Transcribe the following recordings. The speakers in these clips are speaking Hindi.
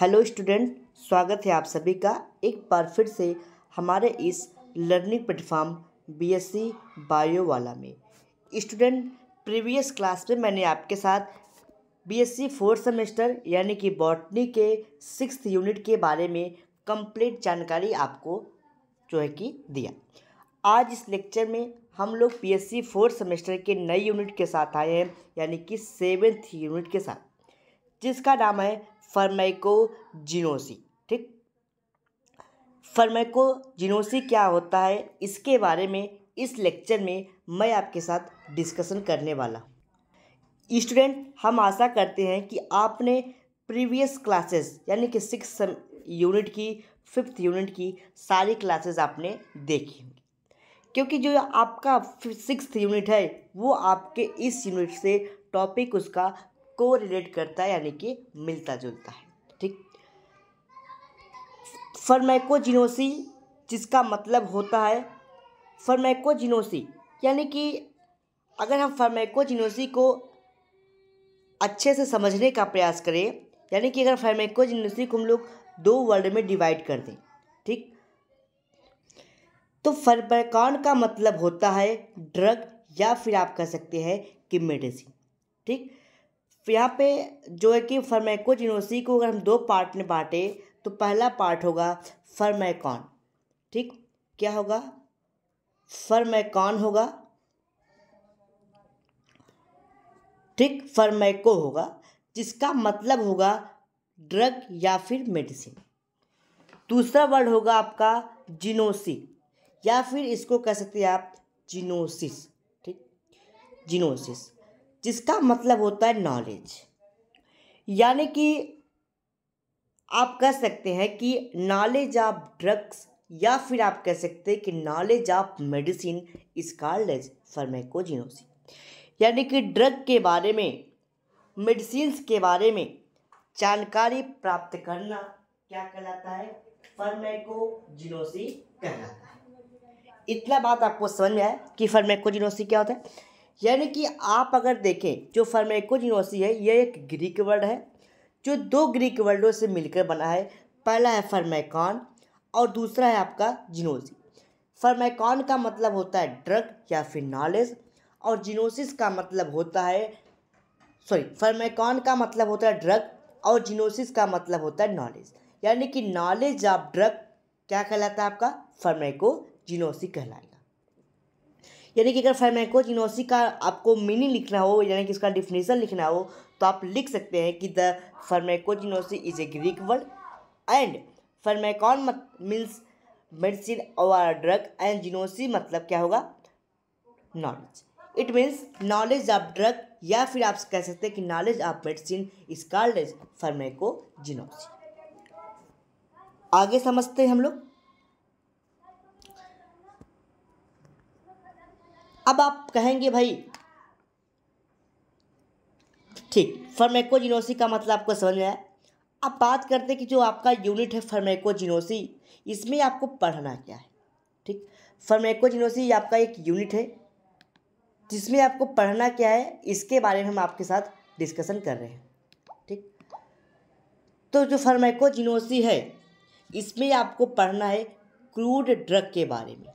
हेलो स्टूडेंट स्वागत है आप सभी का एक बार फिर से हमारे इस लर्निंग प्लेटफॉर्म बीएससी बायो वाला में स्टूडेंट प्रीवियस क्लास में मैंने आपके साथ बीएससी फोर्थ सेमेस्टर यानी कि बॉटनी के सिक्स यूनिट के बारे में कंप्लीट जानकारी आपको जो है कि दिया आज इस लेक्चर में हम लोग पी फोर्थ सेमेस्टर के नए यूनिट के साथ आए हैं यानी कि सेवेंथ यूनिट के साथ जिसका नाम है फर्मेकोजिनोसी ठीक फर्मेकोजिनोसी क्या होता है इसके बारे में इस लेक्चर में मैं आपके साथ डिस्कशन करने वाला स्टूडेंट हम आशा करते हैं कि आपने प्रीवियस क्लासेस यानी कि सिक्स यूनिट की फिफ्थ यूनिट की सारी क्लासेस आपने देखी होंगी क्योंकि जो आपका सिक्स यूनिट है वो आपके इस यूनिट से टॉपिक उसका को रिलेट करता है यानी कि मिलता जुलता है ठीक फर्मैकोजिनोसी जिसका मतलब होता है फर्मैकोजिनोसी यानी कि अगर हम फर्मैकोजिनोसी को अच्छे से समझने का प्रयास करें यानी कि अगर फर्मैकोजिनोसी को हम लोग दो वर्ड में डिवाइड कर दें ठीक तो फर्मेकॉन का मतलब होता है ड्रग या फिर आप कह सकते हैं कि मेडिसिन ठीक तो यहाँ पे जो है कि फर्मैकोज जिनोसी को अगर हम दो पार्ट में बांटे तो पहला पार्ट होगा फर्मैकॉन ठीक क्या होगा फर्मैकॉन होगा ठीक फर्मैको होगा जिसका मतलब होगा ड्रग या फिर मेडिसिन दूसरा वर्ड होगा आपका जिनोसी या फिर इसको कह सकते हैं आप जिनोसिस ठीक जिनोसिस जिसका मतलब होता है नॉलेज यानी कि आप कह सकते हैं कि नॉलेज ऑफ ड्रग्स या फिर आप कह सकते हैं कि नॉलेज ऑफ मेडिसिन इस कार्लेज फर्मेकोजिनोसी यानी कि ड्रग के बारे में मेडिसिन के बारे में जानकारी प्राप्त करना क्या कहलाता है फर्मेकोजिनोसी कहलाता है इतना बात आपको समझ में आया कि फर्मेकोजिनोसी क्या होता है यानी कि आप अगर देखें जो फर्मेकोज यूनिवर्सिटी है यह एक ग्रीक वर्ड है जो दो ग्रीक वर्डों से मिलकर बना है पहला है फर्मेकॉन और दूसरा है आपका जिनोसी फर्मेकॉन का मतलब होता है ड्रग या फिर नॉलेज और जिनोसिस का मतलब होता है सॉरी फर्मेकॉन का मतलब होता है ड्रग और जिनोसिस का मतलब होता है नॉलेज यानी कि नॉलेज ऑफ ड्रग क्या कहलाता है आपका फर्मेको जिनोसी कहलाए यानी कि अगर फार्मेकोजिनोसिस का आपको मीनिंग लिखना हो यानी कि इसका डिफिनेशन लिखना हो तो आप लिख सकते हैं कि the pharmacognosy is a Greek word and मत मीन्स मेडिसिन और ड्रग एंड जिनोसी मतलब क्या होगा knowledge it means knowledge of drug या फिर आप कह सकते हैं कि knowledge of medicine is called as pharmacognosy आगे समझते हैं हम लोग अब आप कहेंगे भाई ठीक फर्मेकोजिनोसी का मतलब आपको समझ में आया अब बात करते कि जो आपका यूनिट है फर्मेकोजिनोसी इसमें आपको पढ़ना क्या है ठीक फर्मेकोजिनोसी आपका एक यूनिट है जिसमें आपको पढ़ना क्या है इसके बारे में हम आपके साथ डिस्कशन कर रहे हैं ठीक तो जो फर्मेकोजिनोसी है इसमें आपको पढ़ना है क्रूड ड्रग के बारे में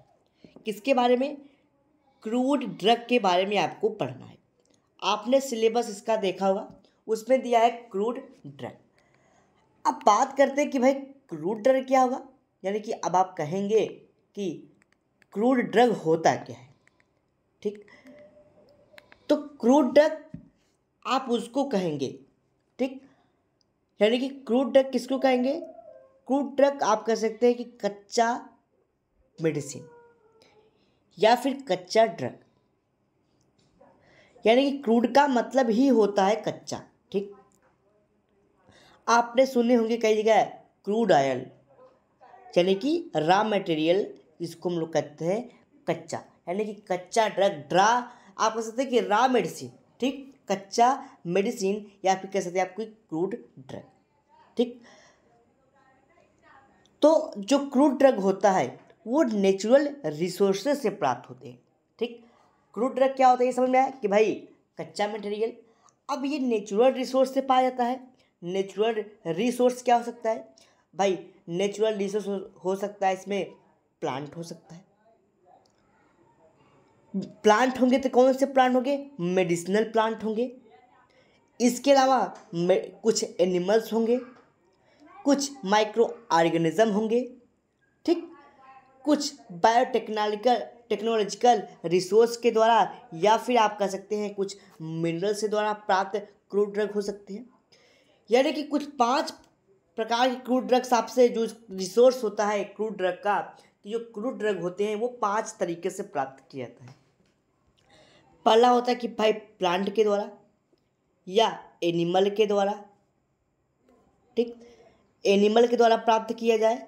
किसके बारे में क्रूड ड्रग के बारे में आपको पढ़ना है आपने सिलेबस इसका देखा होगा उसमें दिया है क्रूड ड्रग अब बात करते हैं कि भाई क्रूड ड्रग क्या होगा यानी कि अब आप कहेंगे कि क्रूड ड्रग होता क्या है ठीक तो क्रूड ड्रग आप उसको कहेंगे ठीक यानी कि क्रूड ड्रग किसको कहेंगे क्रूड ड्रग आप कह सकते हैं कि कच्चा मेडिसिन या फिर कच्चा ड्रग यानी कि क्रूड का मतलब ही होता है कच्चा ठीक आपने सुने होंगे कई जगह क्रूड ऑयल यानी कि रॉ मटेरियल इसको हम लोग कहते हैं कच्चा यानी कि कच्चा ड्रग ड्रा आप कह सकते हैं कि रॉ मेडिसिन ठीक कच्चा मेडिसिन या फिर कह सकते हैं आपकी क्रूड ड्रग ठीक तो जो क्रूड ड्रग होता है वो नेचुरल रिसोर्सेज से प्राप्त होते हैं ठीक क्रूड ड्रग क्या होता है ये समझ में आया कि भाई कच्चा मटेरियल अब ये नेचुरल रिसोर्स से पाया जाता है नेचुरल रिसोर्स क्या हो सकता है भाई नेचुरल रिसोर्स हो सकता है इसमें प्लांट हो सकता है प्लांट होंगे तो कौन से प्लांट होंगे मेडिसिनल प्लांट होंगे इसके अलावा कुछ एनिमल्स होंगे कुछ माइक्रो ऑर्गेनिज्म होंगे कुछ बायोटेक्नोलिकल टेक्नोलॉजिकल रिसोर्स के द्वारा या फिर आप कह सकते हैं कुछ मिनरल से द्वारा प्राप्त क्रूड ड्रग हो सकते हैं यानी कि कुछ पांच प्रकार के क्रूड ड्रग्स आपसे जो रिसोर्स होता है क्रूड ड्रग का तो जो क्रूड ड्रग होते हैं वो पांच तरीके से प्राप्त किया जाता है पहला होता है कि भाई प्लांट के द्वारा या एनिमल के द्वारा ठीक एनिमल के द्वारा प्राप्त किया जाए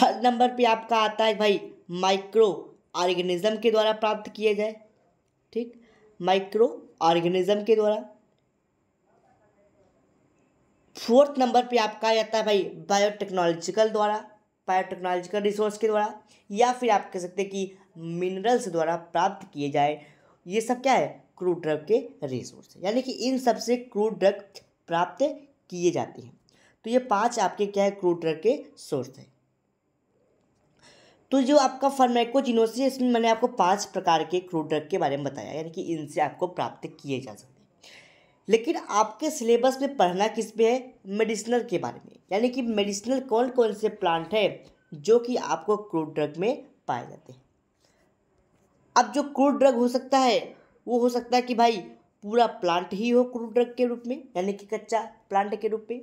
थर्ड नंबर पे आपका आता है भाई माइक्रो ऑर्गेनिज्म के द्वारा प्राप्त किया जाए ठीक माइक्रो ऑर्गेनिज्म के द्वारा फोर्थ नंबर पे आपका आता है भाई बायोटेक्नोलॉजिकल द्वारा बायोटेक्नोलॉजिकल रिसोर्स के द्वारा या फिर आप कह सकते हैं कि मिनरल्स द्वारा प्राप्त किए जाए ये सब क्या है क्रूड ड्रग के रिसोर्स यानी कि इन सब से क्रूड ड्रग प्राप्त किए जाते हैं तो ये पांच आपके क्या है क्रूड ड्रग के सोर्स हैं तो जो आपका फर्मेकोजिनोसिस है इसमें मैंने आपको पांच प्रकार के क्रूड ड्रग के बारे में बताया यानी कि इनसे आपको प्राप्त किए जा सकते हैं लेकिन आपके सिलेबस में पढ़ना किस पे है मेडिसिनल के बारे में यानी कि मेडिसिनल कौन कौन से प्लांट है जो कि आपको क्रूड ड्रग में पाए जाते हैं अब जो क्रूड ड्रग हो सकता है वो हो सकता है कि भाई पूरा प्लांट ही हो क्रूड ड्रग के रूप में यानी कि कच्चा प्लांट के रूप में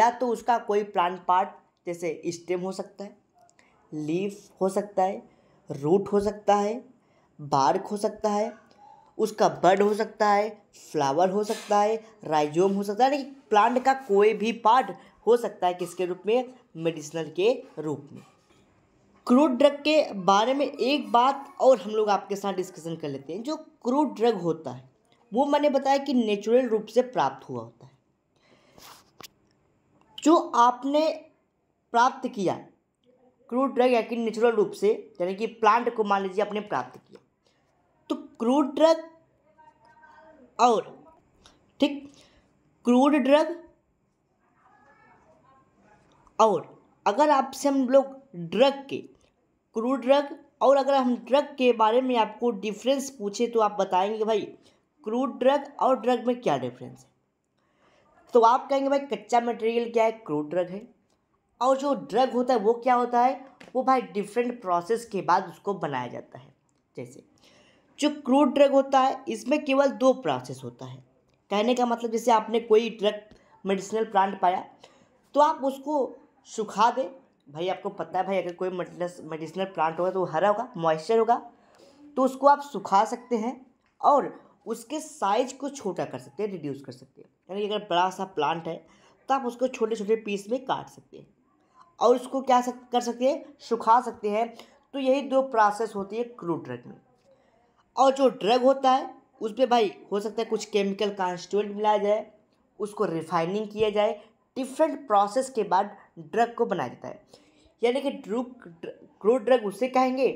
या तो उसका कोई प्लांट पार्ट जैसे स्टेम हो सकता है लीफ हो सकता है रूट हो सकता है बार्क हो सकता है उसका बर्ड हो सकता है फ्लावर हो सकता है राइजोम हो सकता है यानी प्लांट का कोई भी पार्ट हो सकता है किसके रूप में मेडिसिनल के रूप में क्रूड ड्रग के बारे में एक बात और हम लोग आपके साथ डिस्कशन कर लेते हैं जो क्रूड ड्रग होता है वो मैंने बताया कि नेचुरल रूप से प्राप्त हुआ होता है जो आपने प्राप्त किया क्रूड ड्रग या कि नेचुरल रूप से यानी कि प्लांट को मान लीजिए आपने प्राप्त किया तो क्रूड ड्रग और ठीक क्रूड ड्रग और अगर आपसे हम लोग ड्रग के क्रूड ड्रग और अगर हम ड्रग के बारे में आपको डिफरेंस पूछे तो आप बताएंगे भाई क्रूड ड्रग और ड्रग में क्या डिफरेंस है तो आप कहेंगे भाई कच्चा मटेरियल क्या है क्रूड ड्रग है और जो ड्रग होता है वो क्या होता है वो भाई डिफरेंट प्रोसेस के बाद उसको बनाया जाता है जैसे जो क्रूड ड्रग होता है इसमें केवल दो प्रोसेस होता है कहने का मतलब जैसे आपने कोई ड्रग मेडिसिनल प्लांट पाया तो आप उसको सुखा दें भाई आपको पता है भाई अगर कोई मेडिसिनल प्लांट होगा तो हरा होगा मॉइस्चर होगा तो उसको आप सुखा सकते हैं और उसके साइज को छोटा कर सकते हैं रिड्यूस कर सकते हैं यानी अगर बड़ा सा प्लांट है तो आप उसको छोटे छोटे पीस में काट सकते हैं और इसको क्या सक, कर सकते हैं सुखा सकते हैं तो यही दो प्रोसेस होती है क्रूड ड्रग में और जो ड्रग होता है उस पर भाई हो सकता है कुछ केमिकल कॉन्स्टिट्यूंट मिलाया जाए उसको रिफाइनिंग किया जाए डिफरेंट प्रोसेस के बाद ड्रग को बनाया जाता है यानी कि ड्रूग क्रूड ड्रग उससे कहेंगे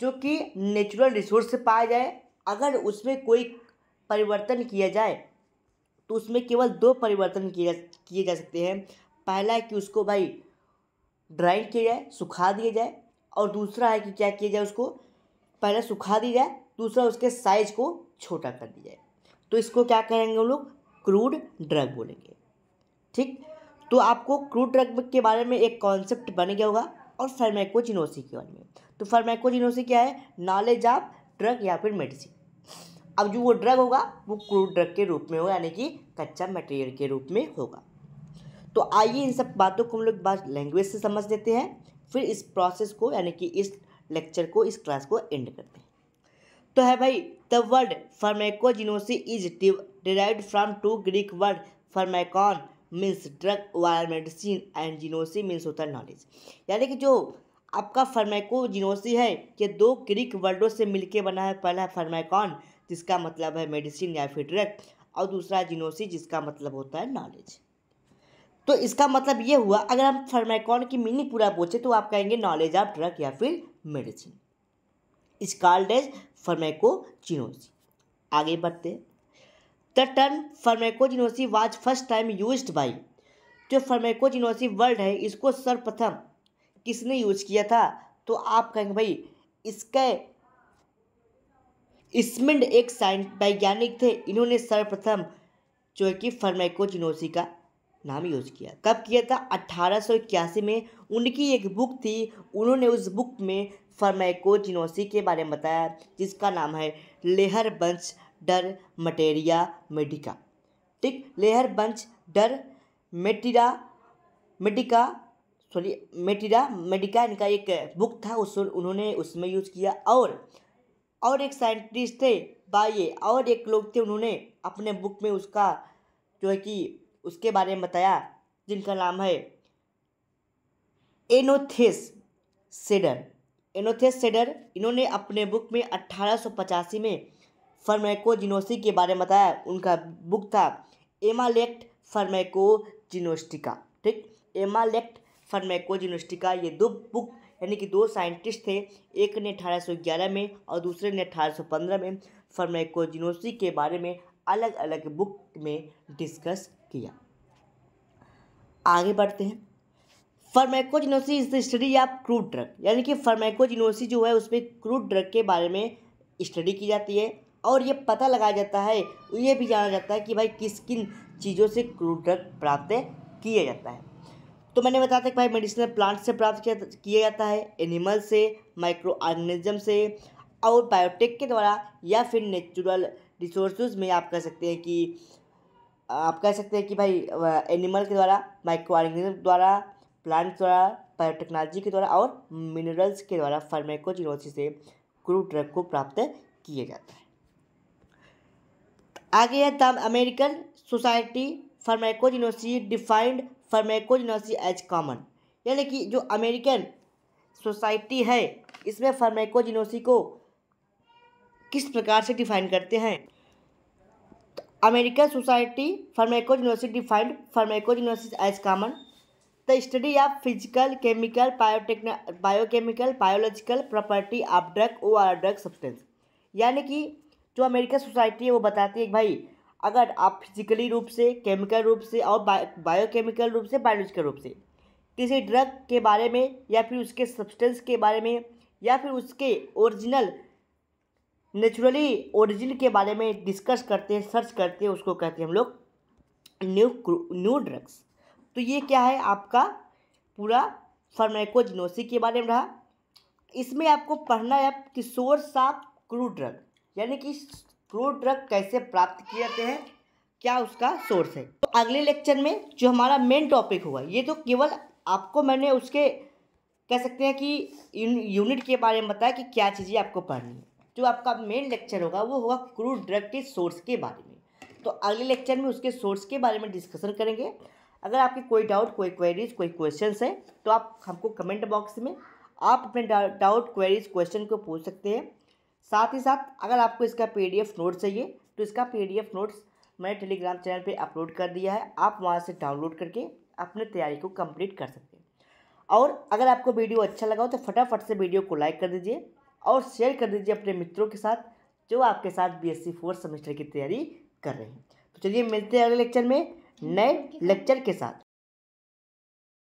जो कि नेचुरल रिसोर्स से पाया जाए अगर उसमें कोई परिवर्तन किया जाए तो उसमें केवल दो परिवर्तन किए जा किए जा सकते हैं पहला है कि उसको भाई ड्राइड किया जाए सुखा दिया जाए और दूसरा है कि क्या किया जाए उसको पहले सुखा दिया जाए दूसरा उसके साइज को छोटा कर दिया जाए तो इसको क्या करेंगे हम लोग क्रूड ड्रग बोलेंगे ठीक तो आपको क्रूड ड्रग के बारे में एक कॉन्सेप्ट बन गया होगा और फर्मैकोजिनोसी के बारे में तो फर्मैकोजिनोसी क्या है नॉलेज ऑफ ड्रग या फिर मेडिसिन अब जो वो ड्रग होगा वो क्रूड ड्रग के रूप में होगा यानी कि कच्चा मटेरियल के रूप में होगा तो आइए इन सब बातों को हम लोग बात लैंग्वेज से समझ लेते हैं फिर इस प्रोसेस को यानी कि इस लेक्चर को इस क्लास को एंड करते हैं तो है भाई the word pharmacognosy is derive from two Greek word pharmakon means drug वायर मेडिसिन एंड जिनोसी मीन्स होता है नॉलेज यानी कि जो आपका फर्मैकोजिनोसी है ये दो ग्रीक वर्डों से मिलके बना है पहला है फर्मैकॉन जिसका मतलब है मेडिसिन या फिर ड्रग और दूसरा जिनोसी जिसका मतलब होता है नॉलेज तो इसका मतलब ये हुआ अगर हम फर्माइकॉन की मीनिंग पूरा पूछे तो आप कहेंगे नॉलेज ऑफ ड्रग या फिर मेडिसिन इस कॉल्ड एज फर्मेकोजिनोसी आगे बढ़ते the term pharmacognosy was first time use by जो फर्मेकोजिनोसी वर्ड है इसको सर्वप्रथम किसने यूज किया था तो आप कहेंगे भाई इसके इसमेंड एक साइंस वैज्ञानिक थे इन्होंने सर्वप्रथम जो है कि फर्मेकोजिनोसी का नाम यूज़ किया कब किया था अट्ठारह में उनकी एक बुक थी उन्होंने उस बुक में फर्मैकोजिनोसी के बारे में बताया जिसका नाम है लेहर बंच डर मटेरिया मेडिका ठीक लेहर बंच डर materia medica sorry materia medica इनका एक बुक था उस उन्होंने उसमें यूज़ किया और और एक साइंटिस्ट थे बाइए और एक लोग थे उन्होंने अपने बुक में उसका जो है कि उसके बारे में बताया जिनका नाम है एनोथेस सेडर एनोथेस सेडर इन्होंने अपने बुक में अट्ठारह में फर्मेकोजिनोसी के बारे में बताया उनका बुक था एमालेक्ट फर्मैको जिनोस्टिका ठीक एमालेक्ट फर्मैको जिनोस्टिका ये दो बुक यानी कि दो साइंटिस्ट थे एक ने 1811 में और दूसरे ने 1815 में फर्मैको जिनोसी के बारे में अलग अलग बुक में डिस्कस किया आगे बढ़ते हैं pharmacognosy is the study of crude drug यानी कि फर्मेकोजिनोसी जो है उसमें क्रूड ड्रग के बारे में स्टडी की जाती है और ये पता लगाया जाता है ये भी जाना जाता है कि भाई किस किन चीज़ों से क्रूड ड्रग प्राप्त किया जाता है तो मैंने बताया था कि भाई मेडिसिनल प्लांट से प्राप्त किया जाता है एनिमल से माइक्रो ऑर्गेनिज्म से और बायोटेक के द्वारा या फिर नेचुरल रिसोर्सेज में आप कह सकते हैं कि आप कह सकते हैं कि भाई एनिमल के द्वारा माइक्रो ऑर्गेनिज्म द्वारा प्लांट द्वारा बायोटेक्नोलॉजी के द्वारा और मिनरल्स के द्वारा फार्मेकोजिनोसिस से क्रू ड्रग को प्राप्त किया जाता है आगे है the American society pharmacognosy defined pharmacognosy as common यानी कि जो अमेरिकन सोसाइटी है इसमें फार्मेकोजिनोसी को किस प्रकार से डिफाइन करते हैं American society pharmacog university defined pharmacog university as common the study of physical chemical biotech biochemical biological property of drug O R drug substance यानी कि जो अमेरिकन सोसाइटी है वो बताती है भाई अगर आप फिजिकली रूप से केमिकल रूप से और बायोकेमिकल रूप से बायोलॉजिकल रूप से किसी ड्रग के बारे में या फिर उसके सब्सटेंस के बारे में या फिर उसके ओरिजिनल नेचुरली ओरिजिन के बारे में डिस्कस करते हैं सर्च करते हैं उसको कहते हैं हम लोग न्यू न्यू ड्रग्स तो ये क्या है आपका पूरा फर्मेकोजनोसी के बारे में रहा इसमें आपको पढ़ना है कि सोर्स ऑफ क्रू ड्रग यानी कि क्रू ड्रग कैसे प्राप्त किए जाते हैं क्या उसका सोर्स है तो अगले लेक्चर में जो हमारा मेन टॉपिक हुआ ये तो केवल आपको मैंने उसके कह सकते हैं कि यूनिट के बारे में बताया कि क्या चीज़ें आपको पढ़नी है जो आपका मेन लेक्चर होगा वो होगा क्रूड ड्रग के सोर्स के बारे में तो अगले लेक्चर में उसके सोर्स के बारे में डिस्कशन करेंगे अगर आपके कोई डाउट कोई क्वेरीज कोई क्वेश्चन है तो आप हमको कमेंट बॉक्स में आप अपने डाउट क्वेरीज क्वेश्चन को पूछ सकते हैं साथ ही साथ अगर आपको इसका पीडीएफ नोट्स चाहिए तो इसका पीडीएफ नोट्स मैंने टेलीग्राम चैनल पे अपलोड कर दिया है आप वहाँ से डाउनलोड करके अपने तैयारी को कम्प्लीट कर सकते हैं और अगर आपको वीडियो अच्छा लगा हो तो फटाफट से वीडियो को लाइक कर दीजिए और शेयर कर दीजिए अपने मित्रों के साथ जो आपके साथ B S C fourth semester की तैयारी कर रहे हैं तो चलिए मिलते हैं अगले लेक्चर में नए लेक्चर के साथ